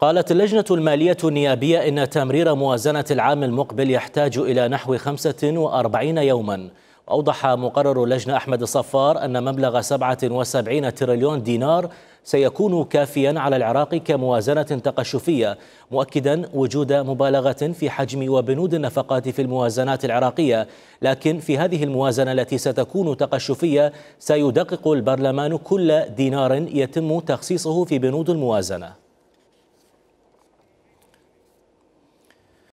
قالت اللجنة المالية النيابية إن تمرير موازنة العام المقبل يحتاج إلى نحو 45 يوما أوضح مقرر اللجنة أحمد الصفار أن مبلغ 77 تريليون دينار سيكون كافيا على العراق كموازنة تقشفية مؤكدا وجود مبالغة في حجم وبنود النفقات في الموازنات العراقية لكن في هذه الموازنة التي ستكون تقشفية سيدقق البرلمان كل دينار يتم تخصيصه في بنود الموازنة